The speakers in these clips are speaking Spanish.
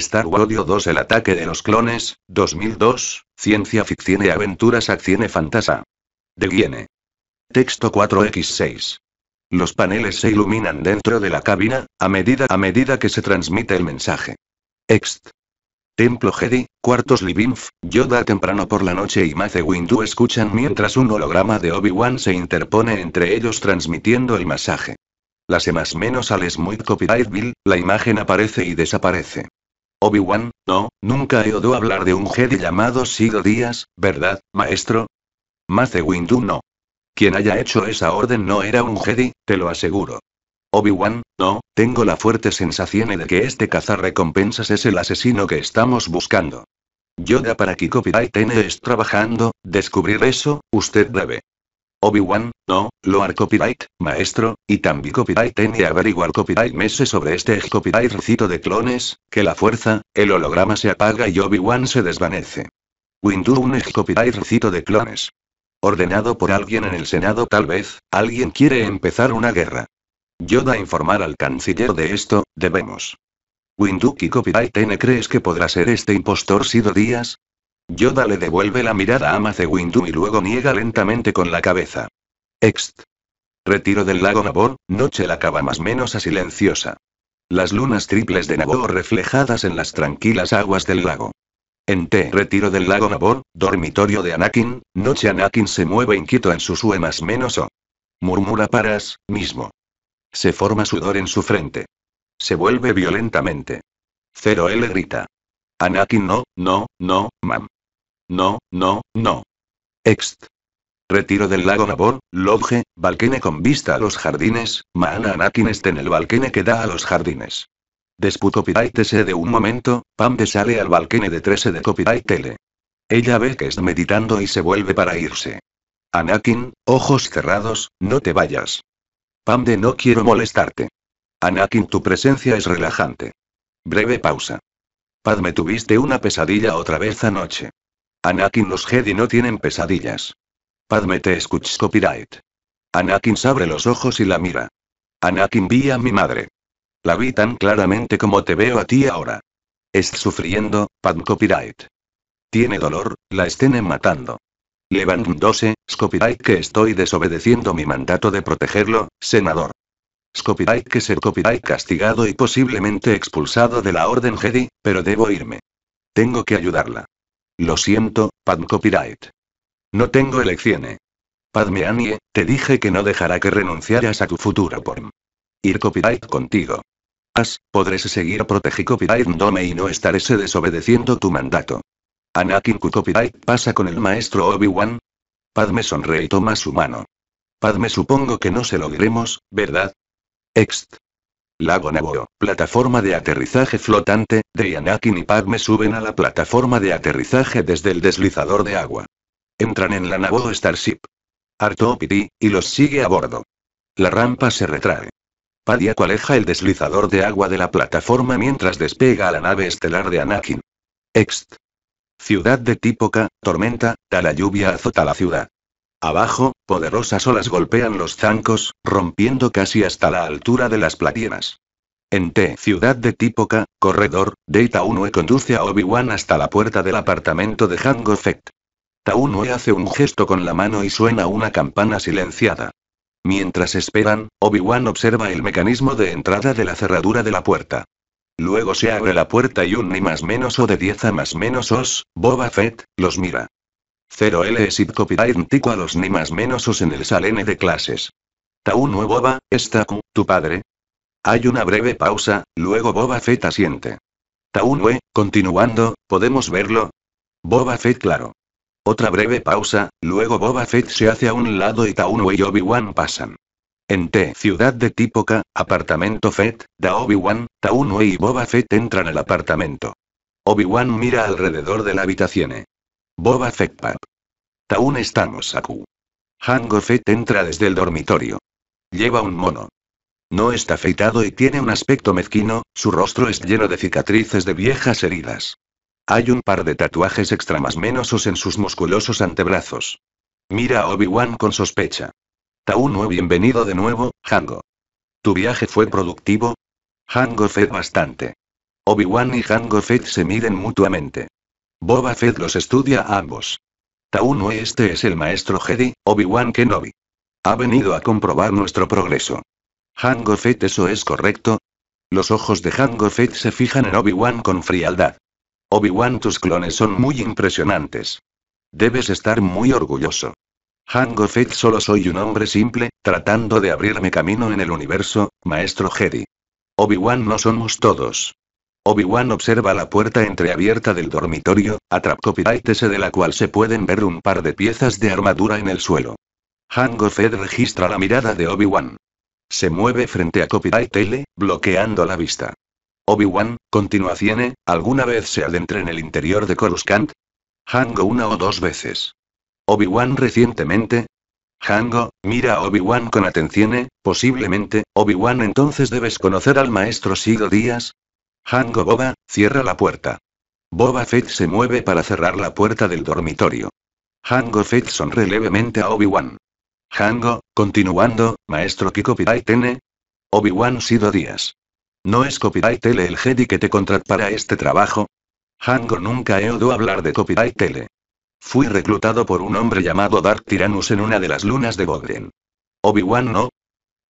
Star Wars: 2 El ataque de los clones, 2002, Ciencia ficción y aventuras acción fantasa. De Guiene. Texto 4x6. Los paneles se iluminan dentro de la cabina, a medida, a medida que se transmite el mensaje. Ext. Templo Jedi, Cuartos Libinf, Yoda temprano por la noche y Mace Windu escuchan mientras un holograma de Obi-Wan se interpone entre ellos transmitiendo el masaje. Las emas menos al muy Copyright Bill, la imagen aparece y desaparece. Obi-Wan, no, nunca he oído hablar de un Jedi llamado Sido Díaz, ¿verdad, maestro? Mace Windu no. Quien haya hecho esa orden no era un Jedi, te lo aseguro. Obi-Wan, no, tengo la fuerte sensación de que este recompensas es el asesino que estamos buscando. Yoda para que copyright es trabajando, descubrir eso, usted debe. Obi-Wan, no, lo har copyright, maestro, y también copyright tiene y averiguar copyright meses sobre este copyright recito de clones, que la fuerza, el holograma se apaga y Obi-Wan se desvanece. Windu un copyright recito de clones. Ordenado por alguien en el Senado tal vez, alguien quiere empezar una guerra. Yoda informar al canciller de esto, debemos. y copyright N crees que podrá ser este impostor Sido Díaz? Yoda le devuelve la mirada a Windu y luego niega lentamente con la cabeza. Ext. Retiro del lago Nabor, noche la cava más menos a silenciosa. Las lunas triples de Nabor reflejadas en las tranquilas aguas del lago. En T. Retiro del lago Nabor, dormitorio de Anakin, noche Anakin se mueve inquieto en su sue más menos o. Murmura Paras, mismo. Se forma sudor en su frente. Se vuelve violentamente. Cero L grita. Anakin no, no, no, mam. No, no, no. Ext. Retiro del lago Nabor, Lodge, Balkene con vista a los jardines, Maana Anakin está en el balkene que da a los jardines. Desputó Piraitese de un momento, Pam sale al balkene de 13 de Copiraitele. Ella ve que está meditando y se vuelve para irse. Anakin, ojos cerrados, no te vayas. Pam de no quiero molestarte. Anakin, tu presencia es relajante. Breve pausa. Padme tuviste una pesadilla otra vez anoche. Anakin los Jedi no tienen pesadillas. Padme te escuch copyright. Anakin abre los ojos y la mira. Anakin vi a mi madre. La vi tan claramente como te veo a ti ahora. Es sufriendo, Padme copyright. Tiene dolor, la estén matando. Levantándose, 12, copyright que estoy desobedeciendo mi mandato de protegerlo, senador. Copyright que ser copyright castigado y posiblemente expulsado de la Orden Jedi, pero debo irme. Tengo que ayudarla. Lo siento, Padme Copyright. No tengo elecciones. Padme Annie, te dije que no dejará que renunciaras a tu futuro por ir copyright contigo. As, podré seguir Protegi copyright dome y no estaré desobedeciendo tu mandato. Anakin copyright pasa con el maestro Obi-Wan. Padme sonreí y toma su mano. Padme supongo que no se lo diremos, ¿verdad? Ext. Lago Naboo, plataforma de aterrizaje flotante, de Anakin y Padme suben a la plataforma de aterrizaje desde el deslizador de agua. Entran en la Naboo Starship. Arto Piti, y los sigue a bordo. La rampa se retrae. Padia aleja el deslizador de agua de la plataforma mientras despega a la nave estelar de Anakin. Ext. Ciudad de Tipoca, tormenta, la lluvia azota la ciudad. Abajo, poderosas olas golpean los zancos, rompiendo casi hasta la altura de las platinas. En T, ciudad de Tipoca, corredor, Data Taunue conduce a Obi-Wan hasta la puerta del apartamento de Hango Fett. Taunue hace un gesto con la mano y suena una campana silenciada. Mientras esperan, Obi-Wan observa el mecanismo de entrada de la cerradura de la puerta. Luego se abre la puerta y un ni más menos o de 10 a más menos os, Boba Fett, los mira. 0L es copyright tico a los ni más menos os en el salene de clases. Taun Boba, está tu padre. Hay una breve pausa, luego Boba Fett asiente. Taunue, continuando, ¿podemos verlo? Boba Fett claro. Otra breve pausa, luego Boba Fett se hace a un lado y Taunue y Obi-Wan pasan. En T, ciudad de Tipoca, apartamento Fett, da Obi-Wan, Taunwe y Boba Fett entran al apartamento. Obi-Wan mira alrededor de la habitación. Boba Fett Taún estamos Saku. Hango Fett entra desde el dormitorio. Lleva un mono. No está afeitado y tiene un aspecto mezquino, su rostro es lleno de cicatrices de viejas heridas. Hay un par de tatuajes extra más menosos en sus musculosos antebrazos. Mira a Obi-Wan con sospecha. no bienvenido de nuevo, Hango. ¿Tu viaje fue productivo? Hango Fett bastante. Obi-Wan y Hango Fett se miden mutuamente. Boba Fett los estudia a ambos. Tauno este es el maestro Jedi, Obi-Wan Kenobi. Ha venido a comprobar nuestro progreso. Han Fett, ¿eso es correcto? Los ojos de Han Fett se fijan en Obi-Wan con frialdad. Obi-Wan, tus clones son muy impresionantes. Debes estar muy orgulloso. Han Fett, solo soy un hombre simple, tratando de abrirme camino en el universo, maestro Jedi. Obi-Wan no somos todos. Obi-Wan observa la puerta entreabierta del dormitorio, se de la cual se pueden ver un par de piezas de armadura en el suelo. Hango Fed registra la mirada de Obi-Wan. Se mueve frente a Copyright L, bloqueando la vista. Obi-Wan, tiene ¿alguna vez se adentra en el interior de Coruscant? Hango una o dos veces. Obi-Wan recientemente, Hango, mira a Obi-Wan con atención, ¿eh? posiblemente, Obi-Wan entonces debes conocer al maestro Sido Díaz, Hango mm. Boba, cierra la puerta. Boba Fett se mueve para cerrar la puerta del dormitorio. Hango Fett sonríe levemente a Obi-Wan. Hango, continuando, maestro Kiko copyright tiene Obi-Wan Sido Díaz. ¿No es Copyright el Jedi que te contrató para este trabajo? Hango nunca he oído hablar de Copyright Fui reclutado por un hombre llamado Dark Tyrannus en una de las lunas de Godren. Obi-Wan no.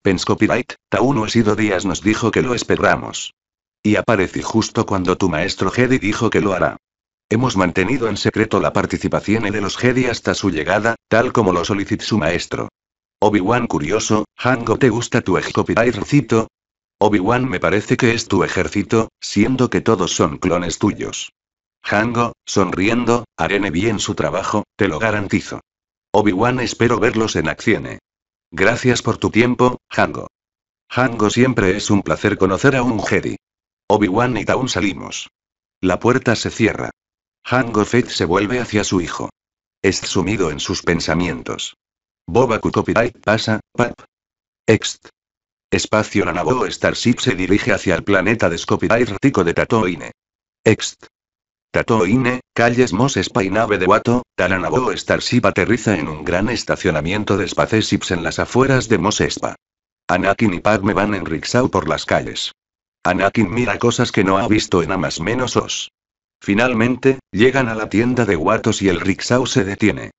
Pens Copyright, Tauno Sido Díaz nos dijo que lo esperamos. Y aparecí justo cuando tu maestro Jedi dijo que lo hará. Hemos mantenido en secreto la participación de los Jedi hasta su llegada, tal como lo solicitó su maestro. Obi-Wan curioso, Hango ¿te gusta tu ejército? Obi-Wan me parece que es tu ejército, siendo que todos son clones tuyos. Hango, sonriendo, haré bien su trabajo, te lo garantizo. Obi-Wan espero verlos en acción. ¿eh? Gracias por tu tiempo, Hango. Hango siempre es un placer conocer a un Jedi. Obi-Wan y Taun salimos. La puerta se cierra. hango Fett se vuelve hacia su hijo. Es sumido en sus pensamientos. Boba Copyright pasa, pap. Ext. Espacio la Starship se dirige hacia el planeta de Scopyright de Tatooine. Ext. Tatooine, calles Mos Spa y nave de Wato, Talanabo Starship aterriza en un gran estacionamiento de Spaceships en las afueras de Mos Espa. Anakin y Padme van en rickshaw por las calles. Anakin mira cosas que no ha visto en más menos Os. Finalmente, llegan a la tienda de Watos y el Rixau se detiene.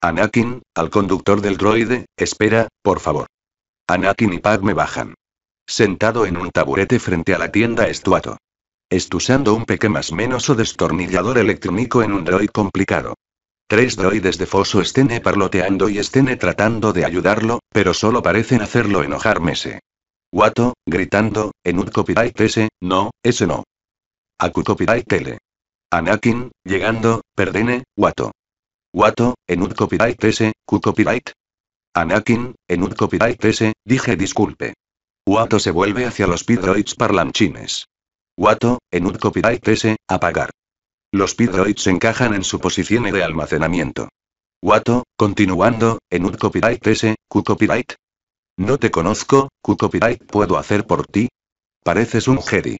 Anakin, al conductor del droide, espera, por favor. Anakin y me bajan. Sentado en un taburete frente a la tienda Estuato. Estusando un pequeño menos o destornillador electrónico en un droid complicado. Tres droides de foso estén parloteando y estén tratando de ayudarlo, pero solo parecen hacerlo enojármese. Guato, gritando, en un copyright ese, no, ese no. A copyright tele. Anakin, llegando, perdene, Guato. Wato, en un copyright ese, copyright. Anakin, en un copyright ese, dije disculpe. Wato se vuelve hacia los pidroids parlanchines. Wato, en un copyright ese, apagar. Los pidroids encajan en su posición de almacenamiento. Wato, continuando, en un copyright ese, copyright. No te conozco, ¿qué copyright puedo hacer por ti? Pareces un Jedi.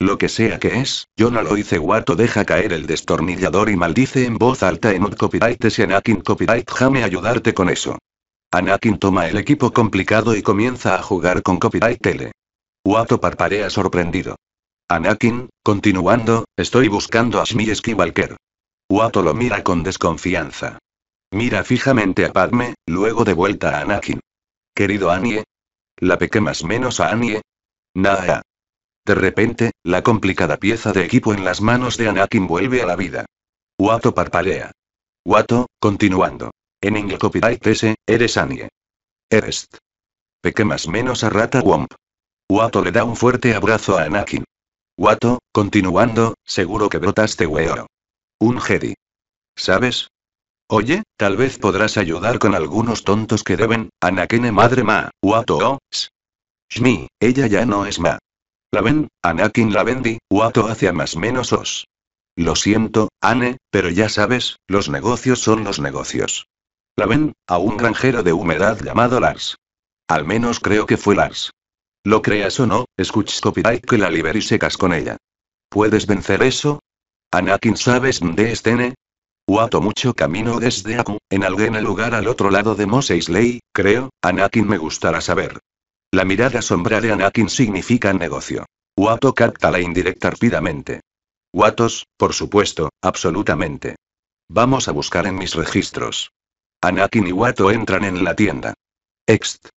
Lo que sea que es, yo no lo hice. Guato deja caer el destornillador y maldice en voz alta en un copyright Si Anakin copyright. Jame ayudarte con eso. Anakin toma el equipo complicado y comienza a jugar con copyright tele. Guato parparea sorprendido. Anakin, continuando, estoy buscando a Shmi Skywalker. Guato lo mira con desconfianza. Mira fijamente a Padme, luego de vuelta a Anakin querido Annie? ¿La peque más menos a Annie? Nada. De repente, la complicada pieza de equipo en las manos de Anakin vuelve a la vida. Watto parpalea. Wato, continuando. En inglés copyright ese, eres Annie. Eres. Peque más menos a Rata Womp. Watto le da un fuerte abrazo a Anakin. Wato, continuando, seguro que brotaste weoro. Un Jedi. ¿Sabes? Oye, tal vez podrás ayudar con algunos tontos que deben, Anakin, madre ma, wato o, Shmi, ella ya no es ma. La ven, Anakin la vendi, wato hacia más menos os. Lo siento, ane, pero ya sabes, los negocios son los negocios. La ven, a un granjero de humedad llamado Lars. Al menos creo que fue Lars. Lo creas o no, copyright que la secas con ella. ¿Puedes vencer eso? Anakin sabes de Stene, Wato mucho camino desde Aku, en algún lugar al otro lado de Mos Eisley, creo, Anakin me gustará saber. La mirada sombra de Anakin significa negocio. Watto capta la indirecta rápidamente. Watos, por supuesto, absolutamente. Vamos a buscar en mis registros. Anakin y Watto entran en la tienda. Ext.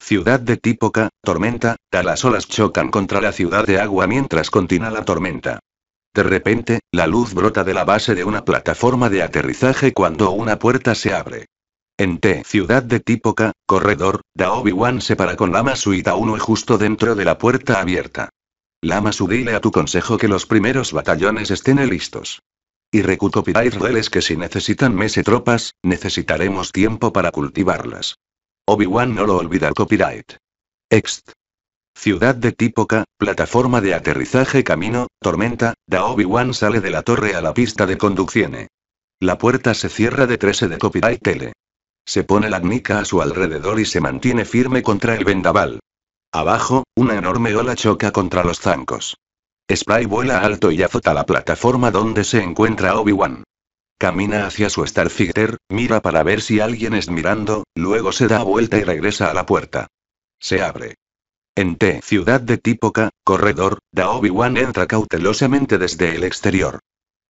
Ciudad de Típoca, tormenta, talas olas chocan contra la ciudad de agua mientras continúa la tormenta. De repente, la luz brota de la base de una plataforma de aterrizaje cuando una puerta se abre. En T, ciudad de típoca Corredor, corredor, obi wan se para con Lama Su y Tauno justo dentro de la puerta abierta. Lama Su dile a tu consejo que los primeros batallones estén listos. Y recopiláis es que si necesitan mese tropas, necesitaremos tiempo para cultivarlas. Obi-Wan no lo olvida copyright. Ext. Ciudad de típoca plataforma de aterrizaje camino, tormenta, da Obi-Wan sale de la torre a la pista de conducción. La puerta se cierra de 13 de copyright tele. Se pone la gnica a su alrededor y se mantiene firme contra el vendaval. Abajo, una enorme ola choca contra los zancos. Spray vuela alto y azota la plataforma donde se encuentra Obi-Wan. Camina hacia su Starfighter, mira para ver si alguien es mirando, luego se da vuelta y regresa a la puerta. Se abre. En T, ciudad de Típoca, corredor, Daobi-Wan entra cautelosamente desde el exterior.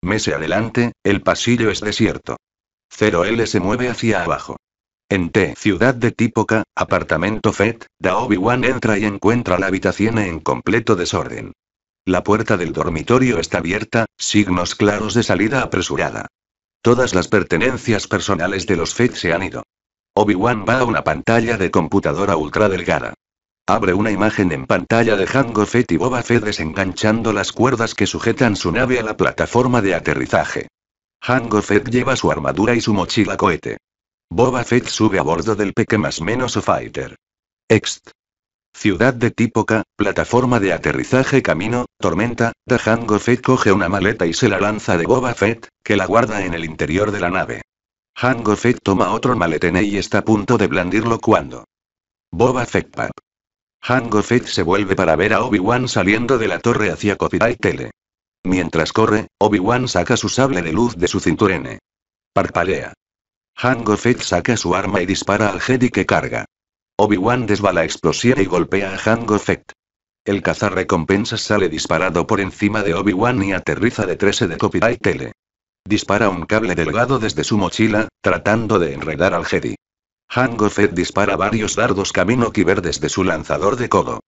Mese adelante, el pasillo es desierto. 0L se mueve hacia abajo. En T, ciudad de Típoca, Apartamento apartamento Da obi wan entra y encuentra la habitación en completo desorden. La puerta del dormitorio está abierta, signos claros de salida apresurada. Todas las pertenencias personales de los FED se han ido. Obi-Wan va a una pantalla de computadora ultra delgada. Abre una imagen en pantalla de Hango Fett y Boba Fett desenganchando las cuerdas que sujetan su nave a la plataforma de aterrizaje. Hango Fett lleva su armadura y su mochila cohete. Boba Fett sube a bordo del pequeño más menos o Fighter. Ext. Ciudad de Tipoca, plataforma de aterrizaje camino, tormenta, de Hango Fett coge una maleta y se la lanza de Boba Fett, que la guarda en el interior de la nave. Hango Fett toma otro maletene y está a punto de blandirlo cuando... Boba Fett hango Fett se vuelve para ver a Obi-Wan saliendo de la torre hacia Copyright Tele. Mientras corre, Obi-Wan saca su sable de luz de su cinturón. Parpalea. hango Fett saca su arma y dispara al Jedi que carga. Obi-Wan la explosión y golpea a Han Fett. El cazarrecompensas sale disparado por encima de Obi-Wan y aterriza de 13 de copyright tele. Dispara un cable delgado desde su mochila, tratando de enredar al Jedi. Hango Fett dispara varios dardos que verdes desde su lanzador de codo.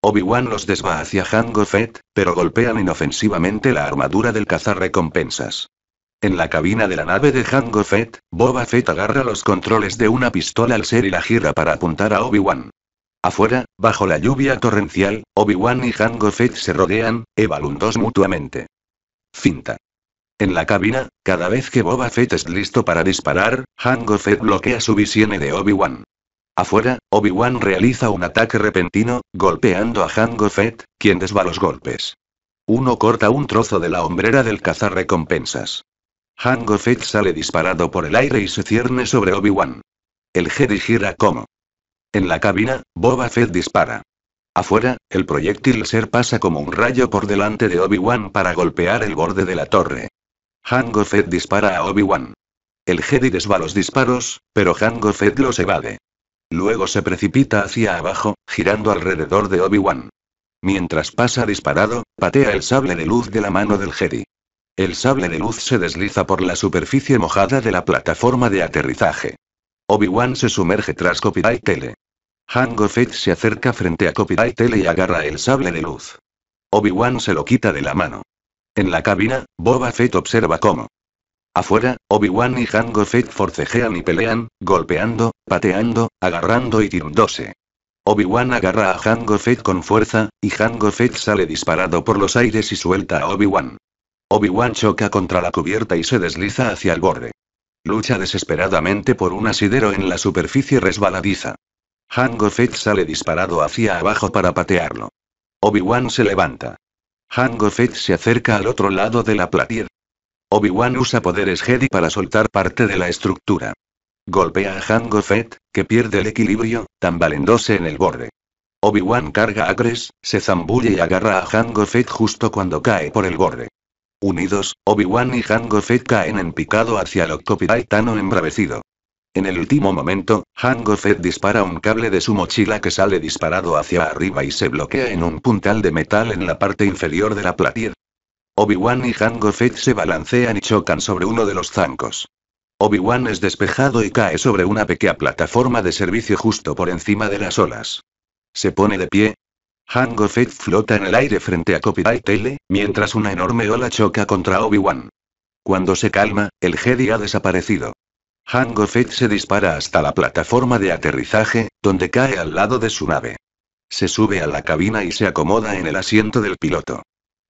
Obi-Wan los desva hacia Hango Fett, pero golpean inofensivamente la armadura del cazarrecompensas. En la cabina de la nave de Hango Fett, Boba Fett agarra los controles de una pistola al ser y la gira para apuntar a Obi-Wan. Afuera, bajo la lluvia torrencial, Obi-Wan y Hango Fett se rodean, evaluando mutuamente. Finta. En la cabina, cada vez que Boba Fett es listo para disparar, Hango Fett bloquea su visión de Obi-Wan. Afuera, Obi-Wan realiza un ataque repentino, golpeando a Hango Fett, quien desva los golpes. Uno corta un trozo de la hombrera del cazarrecompensas. Hango Fett sale disparado por el aire y se cierne sobre Obi-Wan. El Jedi gira como. En la cabina, Boba Fett dispara. Afuera, el proyectil ser pasa como un rayo por delante de Obi-Wan para golpear el borde de la torre hango Fett dispara a Obi-Wan. El Jedi desva los disparos, pero hango Fett los evade. Luego se precipita hacia abajo, girando alrededor de Obi-Wan. Mientras pasa disparado, patea el sable de luz de la mano del Jedi. El sable de luz se desliza por la superficie mojada de la plataforma de aterrizaje. Obi-Wan se sumerge tras Copyright Tele. hango Fett se acerca frente a Copyright Tele y agarra el sable de luz. Obi-Wan se lo quita de la mano. En la cabina, Boba Fett observa cómo. Afuera, Obi-Wan y Jango Fett forcejean y pelean, golpeando, pateando, agarrando y tirándose. Obi-Wan agarra a Jango Fett con fuerza, y Jango Fett sale disparado por los aires y suelta a Obi-Wan. Obi-Wan choca contra la cubierta y se desliza hacia el borde. Lucha desesperadamente por un asidero en la superficie resbaladiza. Jango Fett sale disparado hacia abajo para patearlo. Obi-Wan se levanta hango Fett se acerca al otro lado de la platier. Obi-Wan usa poderes Jedi para soltar parte de la estructura. Golpea a Hango Fett, que pierde el equilibrio, tambaleándose en el borde. Obi-Wan carga a Gres, se zambulle y agarra a hango Fett justo cuando cae por el borde. Unidos, Obi-Wan y hango Fett caen en picado hacia el Octopi embravecido. En el último momento, Hango Fett dispara un cable de su mochila que sale disparado hacia arriba y se bloquea en un puntal de metal en la parte inferior de la platir. Obi-Wan y Hango Fett se balancean y chocan sobre uno de los zancos. Obi-Wan es despejado y cae sobre una pequeña plataforma de servicio justo por encima de las olas. Se pone de pie. Hango Fett flota en el aire frente a Copyright Tele, mientras una enorme ola choca contra Obi-Wan. Cuando se calma, el Jedi ha desaparecido. Hango Gofet se dispara hasta la plataforma de aterrizaje, donde cae al lado de su nave. Se sube a la cabina y se acomoda en el asiento del piloto.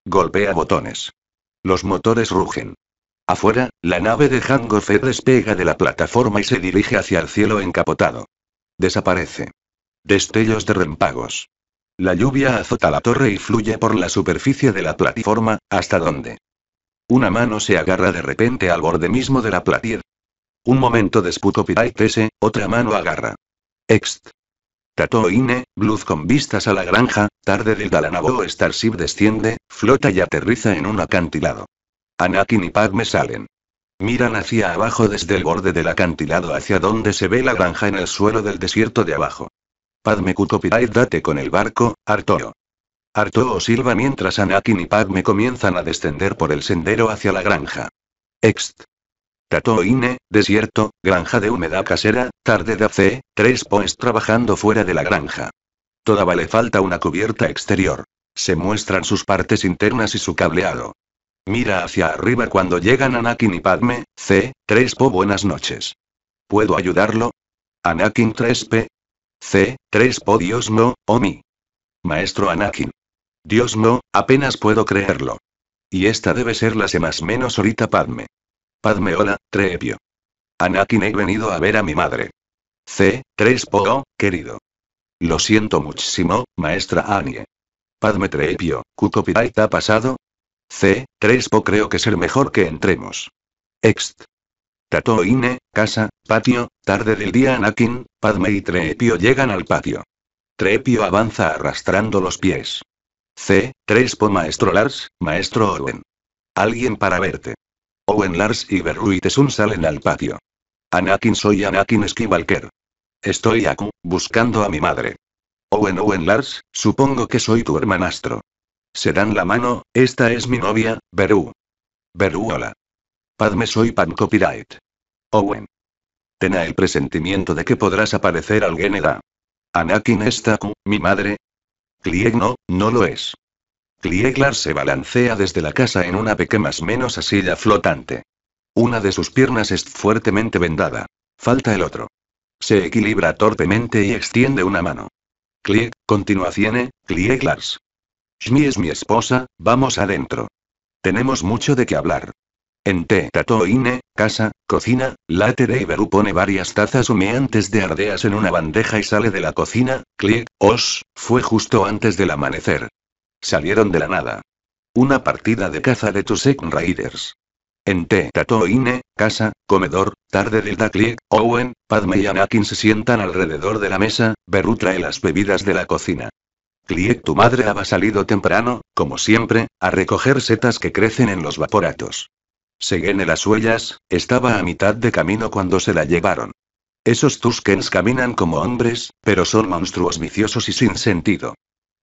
Golpea botones. Los motores rugen. Afuera, la nave de Hango Gofet despega de la plataforma y se dirige hacia el cielo encapotado. Desaparece. Destellos de rempagos. La lluvia azota la torre y fluye por la superficie de la plataforma, hasta donde. Una mano se agarra de repente al borde mismo de la platier, un momento y pese. otra mano agarra. Ext. Tatooine, Bluz con vistas a la granja, tarde del galanabo, Starship desciende, flota y aterriza en un acantilado. Anakin y Padme salen. Miran hacia abajo desde el borde del acantilado hacia donde se ve la granja en el suelo del desierto de abajo. Padme y date con el barco, Artoo. Artoo silba mientras Anakin y Padme comienzan a descender por el sendero hacia la granja. Ext. Ine, desierto, granja de humedad casera, tarde de hace, tres poes trabajando fuera de la granja. Todavía le falta una cubierta exterior. Se muestran sus partes internas y su cableado. Mira hacia arriba cuando llegan Anakin y Padme, C, 3PO buenas noches. ¿Puedo ayudarlo? Anakin 3P. C, 3PO Dios no, mi. Maestro Anakin. Dios no, apenas puedo creerlo. Y esta debe ser la se menos ahorita Padme. Padme hola, Trepio. Anakin he venido a ver a mi madre. C. 3 po oh, querido. Lo siento muchísimo, maestra Anie. Padme Trepio, te ha pasado? C. 3 creo que es el mejor que entremos. Ext. Tatooine, casa, patio, tarde del día Anakin, Padme y Trepio llegan al patio. Trepio avanza arrastrando los pies. C. 3 maestro Lars, maestro Owen. Alguien para verte. Owen Lars y Beru y salen al patio. Anakin soy Anakin Skywalker. Estoy aquí, buscando a mi madre. Owen Owen Lars, supongo que soy tu hermanastro. Se dan la mano, esta es mi novia, Beru. Beru hola. Padme soy Pan Copyright. Owen. Tena el presentimiento de que podrás aparecer alguien edad. Anakin está mi madre. Klieg no, no lo es. Klieglar se balancea desde la casa en una pequeña menos silla flotante. Una de sus piernas es fuertemente vendada. Falta el otro. Se equilibra torpemente y extiende una mano. Klieg, continuación, Klieglar. Shmi es mi esposa, vamos adentro. Tenemos mucho de qué hablar. En Tato Ine, casa, cocina, y Beru pone varias tazas humeantes de ardeas en una bandeja y sale de la cocina. Click, os, fue justo antes del amanecer. Salieron de la nada. Una partida de caza de Tusken Raiders. En T. Tatooine, casa, comedor, tarde del Daclick, Owen, Padme y Anakin se sientan alrededor de la mesa, Beru trae las bebidas de la cocina. Cliek tu madre había salido temprano, como siempre, a recoger setas que crecen en los vaporatos. Seguene las huellas, estaba a mitad de camino cuando se la llevaron. Esos Tuskens caminan como hombres, pero son monstruos viciosos y sin sentido.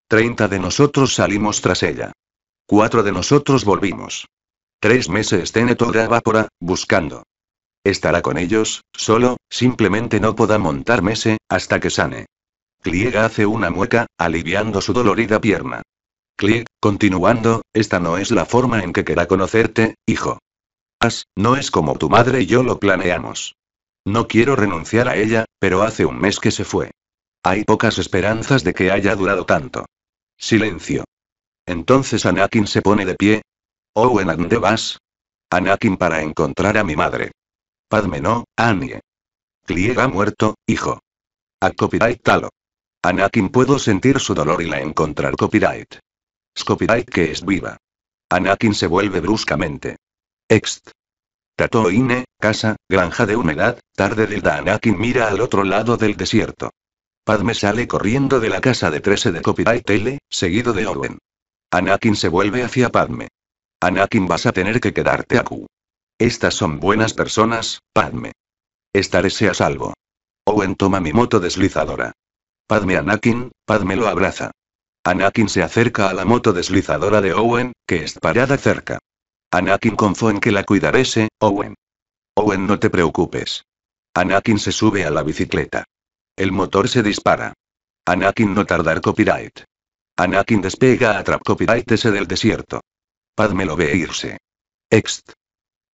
Treinta de nosotros salimos tras ella. Cuatro de nosotros volvimos. Tres meses Tene toda Vápora, buscando. Estará con ellos, solo, simplemente no podrá montar mese, hasta que sane. Clieg hace una mueca, aliviando su dolorida pierna. Clieg, continuando, esta no es la forma en que querá conocerte, hijo. As, no es como tu madre y yo lo planeamos. No quiero renunciar a ella, pero hace un mes que se fue. Hay pocas esperanzas de que haya durado tanto. Silencio. Entonces Anakin se pone de pie. Oh, ¿a dónde vas? Anakin para encontrar a mi madre. Padme no, Annie. Klieg muerto, hijo. A copyright talo. Anakin puedo sentir su dolor y la encontrar copyright. Scopyright que es viva. Anakin se vuelve bruscamente. Ext. Tatooine, casa, granja de humedad, tarde del da Anakin mira al otro lado del desierto. Padme sale corriendo de la casa de 13 de Copyright Tele, seguido de Owen. Anakin se vuelve hacia Padme. Anakin vas a tener que quedarte aquí. Estas son buenas personas, Padme. Estaré a salvo. Owen toma mi moto deslizadora. Padme Anakin, Padme lo abraza. Anakin se acerca a la moto deslizadora de Owen, que es parada cerca. Anakin confó en que la cuidarese, Owen. Owen no te preocupes. Anakin se sube a la bicicleta. El motor se dispara. Anakin no tardar copyright. Anakin despega a Trap Copyright ese del desierto. Padme lo ve irse. Ext.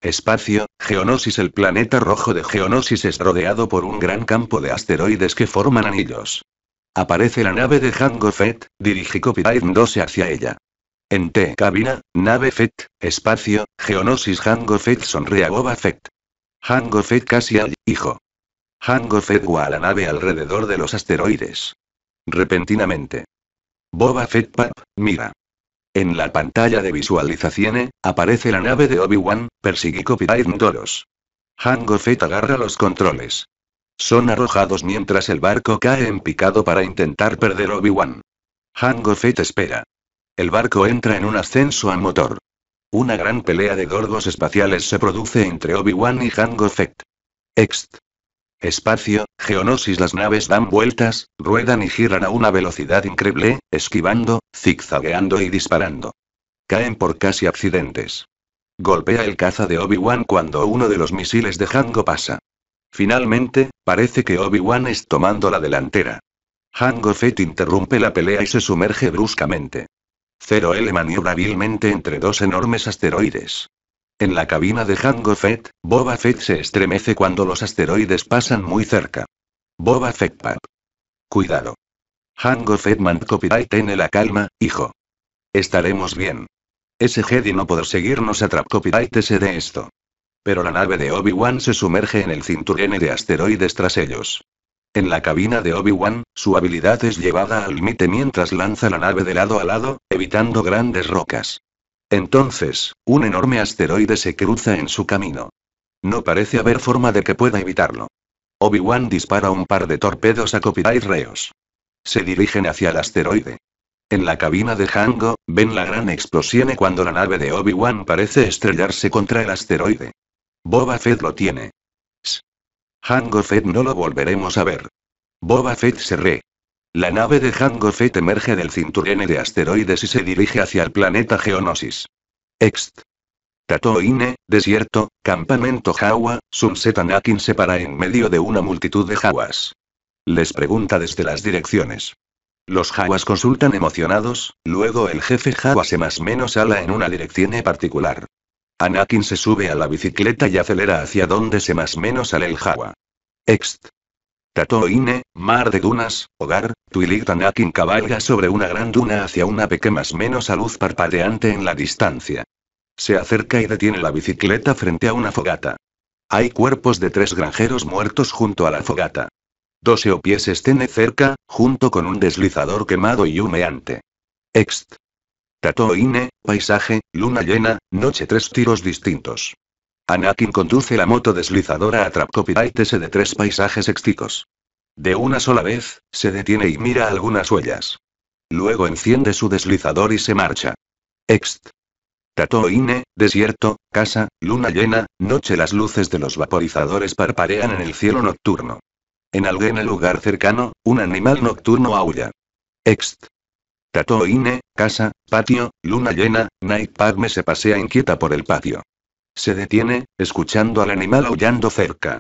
Espacio, Geonosis El planeta rojo de Geonosis es rodeado por un gran campo de asteroides que forman anillos. Aparece la nave de Hango Fett, dirige Copyright 12 hacia ella. En T cabina, nave Fett, espacio, Geonosis hango Fett sonríe a Boba Fett. Hango Fett casi al hijo. Hango Fett a la nave alrededor de los asteroides. Repentinamente. Boba Fett mira. En la pantalla de visualización, aparece la nave de Obi-Wan, persigue Pirate Toros. Hango Fett agarra los controles. Son arrojados mientras el barco cae en picado para intentar perder Obi-Wan. Hango Fett espera. El barco entra en un ascenso a motor. Una gran pelea de gorgos espaciales se produce entre Obi-Wan y Hango Fett. Ext. Espacio, geonosis Las naves dan vueltas, ruedan y giran a una velocidad increíble, esquivando, zigzagueando y disparando. Caen por casi accidentes. Golpea el caza de Obi-Wan cuando uno de los misiles de Hango pasa. Finalmente, parece que Obi-Wan es tomando la delantera. Hango Fett interrumpe la pelea y se sumerge bruscamente. Zero L maniobra vilmente entre dos enormes asteroides. En la cabina de Jango Fett, Boba Fett se estremece cuando los asteroides pasan muy cerca. Boba Fett Cuidado. Jango Fett man copyright tiene la calma, hijo. Estaremos bien. Ese Jedi no podrá seguirnos a trap copyright ese de esto. Pero la nave de Obi-Wan se sumerge en el cinturón de asteroides tras ellos. En la cabina de Obi-Wan, su habilidad es llevada al límite mientras lanza la nave de lado a lado, evitando grandes rocas. Entonces, un enorme asteroide se cruza en su camino. No parece haber forma de que pueda evitarlo. Obi-Wan dispara un par de torpedos a Copyright reos. Se dirigen hacia el asteroide. En la cabina de Hango, ven la gran explosión cuando la nave de Obi-Wan parece estrellarse contra el asteroide. Boba Fett lo tiene. Hango Fett no lo volveremos a ver. Boba Fett se re. La nave de Hango Fett emerge del cinturón de asteroides y se dirige hacia el planeta Geonosis. Ext. Tatooine, desierto, campamento Jawa, Sunset Anakin se para en medio de una multitud de Jawas. Les pregunta desde las direcciones. Los Jawas consultan emocionados, luego el jefe Jawa se más menos ala en una dirección particular. Anakin se sube a la bicicleta y acelera hacia donde se más menos sale el Jawa. Ext. Tatooine, mar de dunas, hogar, Twili-Tanakin cabalga sobre una gran duna hacia una pequeña menos a luz parpadeante en la distancia. Se acerca y detiene la bicicleta frente a una fogata. Hay cuerpos de tres granjeros muertos junto a la fogata. Dos pies estén cerca, junto con un deslizador quemado y humeante. Ext. Tatooine, paisaje, luna llena, noche tres tiros distintos. Anakin conduce la moto deslizadora a S e de tres paisajes exticos. De una sola vez, se detiene y mira algunas huellas. Luego enciende su deslizador y se marcha. Ext. Tatooine, desierto, casa, luna llena, noche las luces de los vaporizadores parparean en el cielo nocturno. En algún lugar cercano, un animal nocturno aulla. Ext. Tatooine, casa, patio, luna llena, Night Padme se pasea inquieta por el patio. Se detiene, escuchando al animal aullando cerca.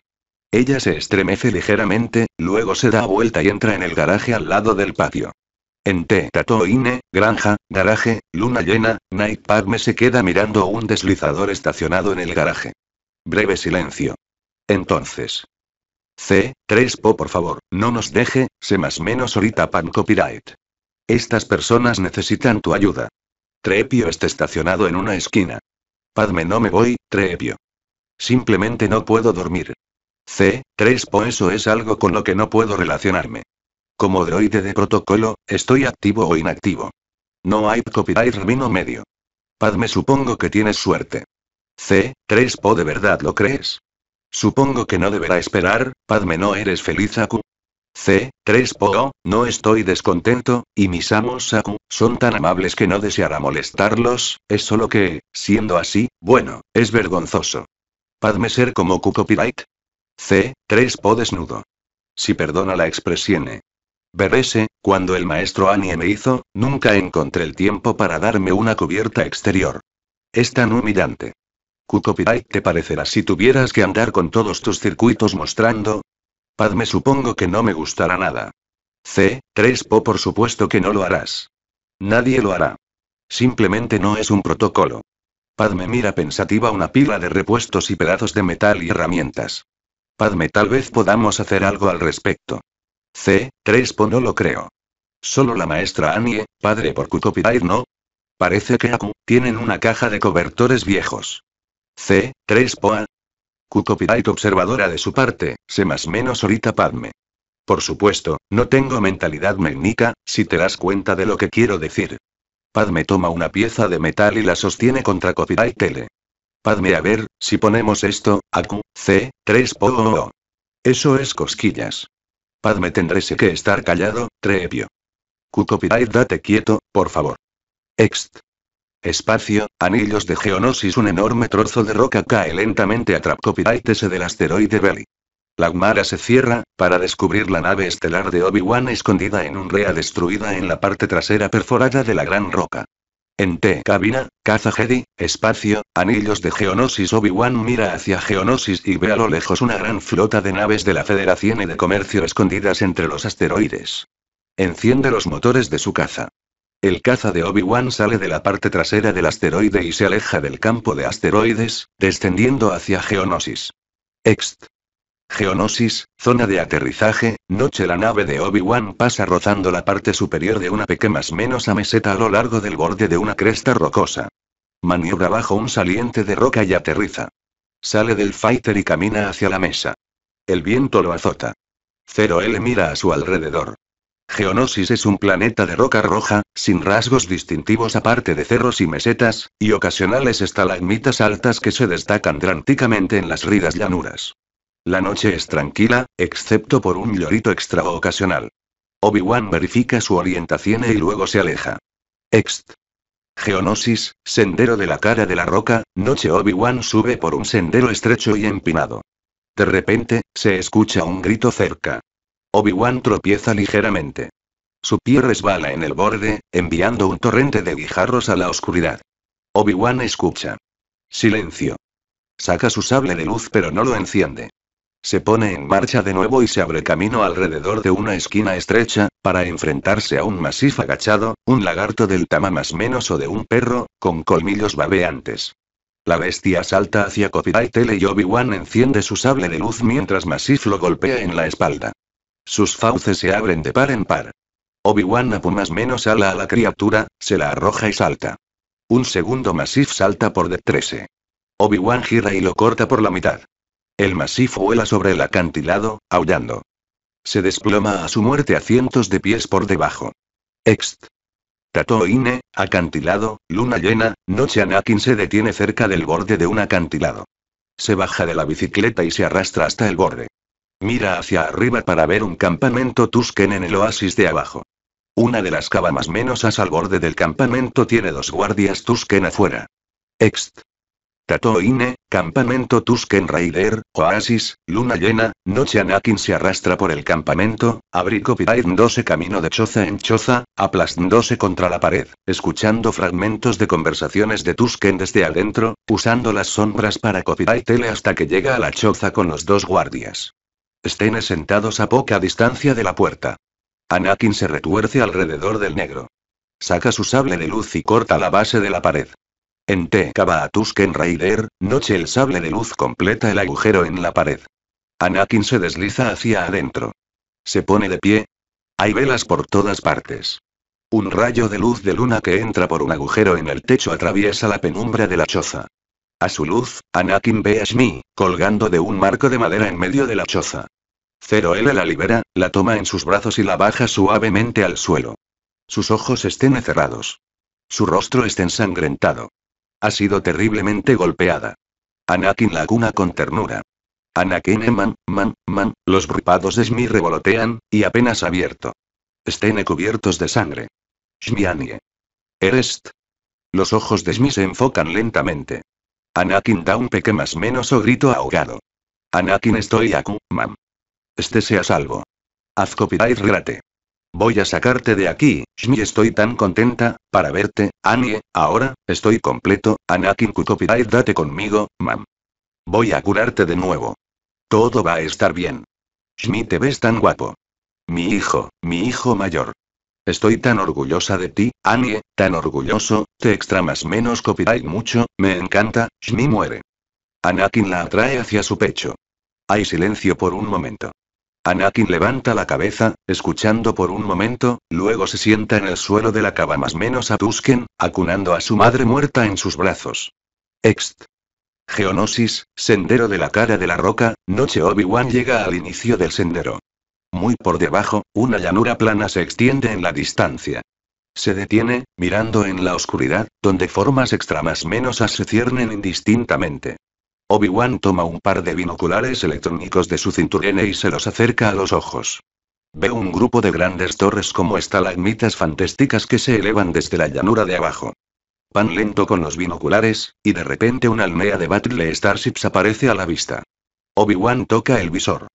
Ella se estremece ligeramente, luego se da vuelta y entra en el garaje al lado del patio. En T. Tatoine, granja, garaje, luna llena, Night padme se queda mirando un deslizador estacionado en el garaje. Breve silencio. Entonces. C. 3 Po por favor, no nos deje, se más menos ahorita pan copyright. Estas personas necesitan tu ayuda. Trepio está estacionado en una esquina. Padme no me voy, Trepio. Simplemente no puedo dormir. C. 3 po eso es algo con lo que no puedo relacionarme. Como droide de protocolo, estoy activo o inactivo. No hay copyright vino medio. Padme supongo que tienes suerte. C. 3 po de verdad lo crees. Supongo que no deberá esperar, Padme no eres feliz Aku, C3 PO, no estoy descontento, y mis amos Saku, son tan amables que no deseará molestarlos, es solo que, siendo así, bueno, es vergonzoso. Padme ser como Q C3 PO desnudo. Si perdona la expresión. Eh. Berese, cuando el maestro Anie me hizo, nunca encontré el tiempo para darme una cubierta exterior. Es tan humillante. Q te parecerá si tuvieras que andar con todos tus circuitos mostrando, Padme supongo que no me gustará nada. C. 3Po por supuesto que no lo harás. Nadie lo hará. Simplemente no es un protocolo. Padme mira pensativa una pila de repuestos y pedazos de metal y herramientas. Padme tal vez podamos hacer algo al respecto. C. 3Po no lo creo. Solo la maestra Annie, padre por Kukopirair no. Parece que Aku, tienen una caja de cobertores viejos. C. 3 po ah. Q copyright observadora de su parte, se más menos ahorita Padme. Por supuesto, no tengo mentalidad mecnica, si te das cuenta de lo que quiero decir. Padme toma una pieza de metal y la sostiene contra copyright tele. Padme a ver, si ponemos esto, Q, C, 3 po -o Eso es cosquillas. Padme tendrése que estar callado, Trepio. Q copyright date quieto, por favor. Ext. Espacio, anillos de geonosis Un enorme trozo de roca cae lentamente a Trapcopiraitese del asteroide Belly. La se cierra, para descubrir la nave estelar de Obi-Wan escondida en un rea destruida en la parte trasera perforada de la gran roca. En T. Cabina, Caza Jedi, Espacio, Anillos de Geonosis Obi-Wan mira hacia Geonosis y ve a lo lejos una gran flota de naves de la Federación y de Comercio escondidas entre los asteroides. Enciende los motores de su caza. El caza de Obi-Wan sale de la parte trasera del asteroide y se aleja del campo de asteroides, descendiendo hacia Geonosis. Ext. Geonosis, zona de aterrizaje, noche la nave de Obi-Wan pasa rozando la parte superior de una pequeña más menos meseta a lo largo del borde de una cresta rocosa. Maniobra bajo un saliente de roca y aterriza. Sale del fighter y camina hacia la mesa. El viento lo azota. Zero L mira a su alrededor. Geonosis es un planeta de roca roja, sin rasgos distintivos aparte de cerros y mesetas, y ocasionales estalagmitas altas que se destacan dránticamente en las ridas llanuras. La noche es tranquila, excepto por un llorito extra Obi-Wan verifica su orientación y luego se aleja. Ext. Geonosis, sendero de la cara de la roca, noche Obi-Wan sube por un sendero estrecho y empinado. De repente, se escucha un grito cerca. Obi-Wan tropieza ligeramente. Su pie resbala en el borde, enviando un torrente de guijarros a la oscuridad. Obi-Wan escucha. Silencio. Saca su sable de luz pero no lo enciende. Se pone en marcha de nuevo y se abre camino alrededor de una esquina estrecha, para enfrentarse a un masif agachado, un lagarto del tama más menos o de un perro, con colmillos babeantes. La bestia salta hacia Copyright tele y Obi-Wan enciende su sable de luz mientras Masif lo golpea en la espalda. Sus fauces se abren de par en par. Obi-Wan a más menos ala a la criatura, se la arroja y salta. Un segundo Masif salta por de 13 Obi-Wan gira y lo corta por la mitad. El Masif vuela sobre el acantilado, aullando. Se desploma a su muerte a cientos de pies por debajo. Ext. Tatooine, acantilado, luna llena, noche Anakin se detiene cerca del borde de un acantilado. Se baja de la bicicleta y se arrastra hasta el borde. Mira hacia arriba para ver un campamento Tusken en el oasis de abajo. Una de las cavas menos as al borde del campamento tiene dos guardias Tusken afuera. Ext. Tatooine, campamento Tusken Raider, oasis, luna llena, noche Anakin se arrastra por el campamento, Copyright 12 camino de choza en choza, aplastándose contra la pared, escuchando fragmentos de conversaciones de Tusken desde adentro, usando las sombras para Copyright tele hasta que llega a la choza con los dos guardias. Estén sentados a poca distancia de la puerta. Anakin se retuerce alrededor del negro. Saca su sable de luz y corta la base de la pared. En T. Kabaatusken Raider, noche el sable de luz completa el agujero en la pared. Anakin se desliza hacia adentro. Se pone de pie. Hay velas por todas partes. Un rayo de luz de luna que entra por un agujero en el techo atraviesa la penumbra de la choza. A su luz, Anakin ve a Shmi, colgando de un marco de madera en medio de la choza. Zero L la libera, la toma en sus brazos y la baja suavemente al suelo. Sus ojos estén cerrados. Su rostro está ensangrentado. Ha sido terriblemente golpeada. Anakin la cuna con ternura. Anakin man, man, man, los grupados de Shmi revolotean, y apenas abierto. Estén cubiertos de sangre. Shmianie. Erest. Los ojos de Shmi se enfocan lentamente. Anakin da un peque más menos o grito ahogado. Anakin estoy aquí, mam. Este sea salvo. Haz copyright Voy a sacarte de aquí, Shmi estoy tan contenta, para verte, Annie, ahora, estoy completo, Anakin Ku copyright date conmigo, mam. Voy a curarte de nuevo. Todo va a estar bien. Shmi te ves tan guapo. Mi hijo, mi hijo mayor. Estoy tan orgullosa de ti, Annie, tan orgulloso, te extra más menos copyright mucho, me encanta, Shmi muere. Anakin la atrae hacia su pecho. Hay silencio por un momento. Anakin levanta la cabeza, escuchando por un momento, luego se sienta en el suelo de la cava más menos a Tusken, acunando a su madre muerta en sus brazos. Ext. Geonosis, sendero de la cara de la roca, noche Obi-Wan llega al inicio del sendero. Muy por debajo, una llanura plana se extiende en la distancia. Se detiene, mirando en la oscuridad, donde formas extramas menos se ciernen indistintamente. Obi-Wan toma un par de binoculares electrónicos de su cinturón y se los acerca a los ojos. Ve un grupo de grandes torres como estalagmitas fantásticas que se elevan desde la llanura de abajo. Pan lento con los binoculares, y de repente una almea de Battle Starships aparece a la vista. Obi-Wan toca el visor.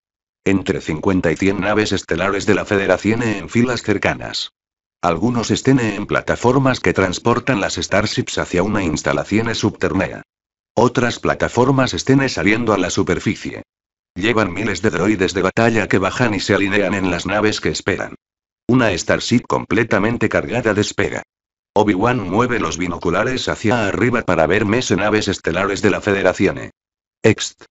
Entre 50 y 100 naves estelares de la Federación en filas cercanas. Algunos estén en plataformas que transportan las Starships hacia una instalación subterránea. Otras plataformas estén saliendo a la superficie. Llevan miles de droides de batalla que bajan y se alinean en las naves que esperan. Una Starship completamente cargada despega. Obi-Wan mueve los binoculares hacia arriba para ver mes naves estelares de la Federación. Ext.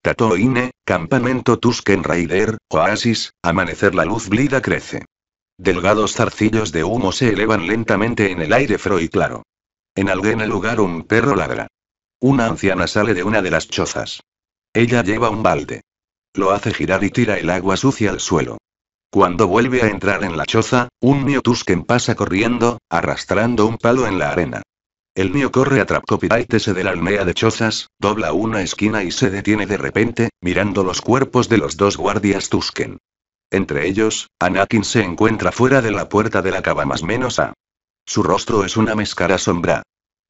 Tatoine, campamento Tusken Raider, oasis, amanecer la luz blida crece. Delgados zarcillos de humo se elevan lentamente en el aire frío y claro. En algún lugar un perro ladra. Una anciana sale de una de las chozas. Ella lleva un balde. Lo hace girar y tira el agua sucia al suelo. Cuando vuelve a entrar en la choza, un mío Tusken pasa corriendo, arrastrando un palo en la arena. El mío corre a se de la almea de Chozas, dobla una esquina y se detiene de repente, mirando los cuerpos de los dos guardias Tusken. Entre ellos, Anakin se encuentra fuera de la puerta de la cava más menos a. Su rostro es una mezcara sombra.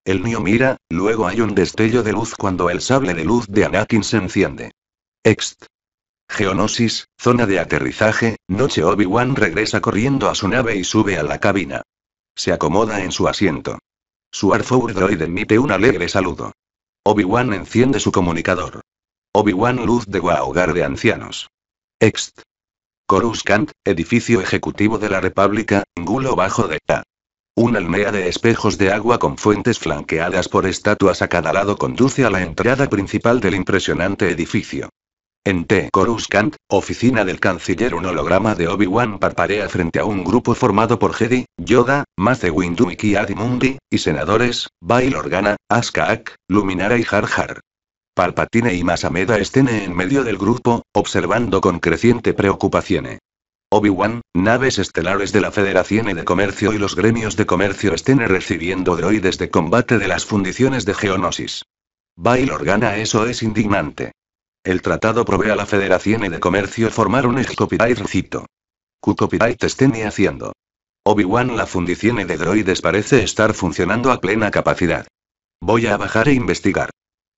El mío mira, luego hay un destello de luz cuando el sable de luz de Anakin se enciende. Ext. Geonosis, zona de aterrizaje, noche Obi-Wan regresa corriendo a su nave y sube a la cabina. Se acomoda en su asiento. Su Arthur Droid emite un alegre saludo. Obi-Wan enciende su comunicador. Obi-Wan Luz de Gua Hogar de Ancianos. Ext. Coruscant, edificio ejecutivo de la República, Gulo Bajo de A. Una almea de espejos de agua con fuentes flanqueadas por estatuas a cada lado conduce a la entrada principal del impresionante edificio. En T. Coruscant, oficina del canciller, un holograma de Obi-Wan parparea frente a un grupo formado por Jedi, Yoda, Mace Windu y Ki Adimundi, y senadores, Bail Organa, Askaak, Luminara y Jar Palpatine y Masameda estén en medio del grupo, observando con creciente preocupación. Obi-Wan, naves estelares de la Federación de Comercio y los gremios de comercio estén recibiendo droides de combate de las fundiciones de Geonosis. Bail Organa, eso es indignante. El tratado provee a la Federación de Comercio formar un copyright Copyright estén haciendo. Obi-Wan la fundición de droides parece estar funcionando a plena capacidad. Voy a bajar e investigar.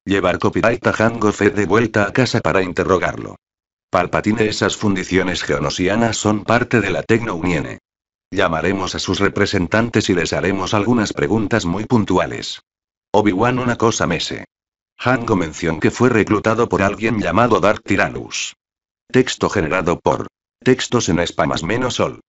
Llevar copyright a Hango de vuelta a casa para interrogarlo. Palpatine esas fundiciones geonosianas son parte de la Tecno Uniene. Llamaremos a sus representantes y les haremos algunas preguntas muy puntuales. Obi-Wan una cosa mese. Hanko mencionó que fue reclutado por alguien llamado Dark Tyrannus. Texto generado por textos en Spamas menos sol.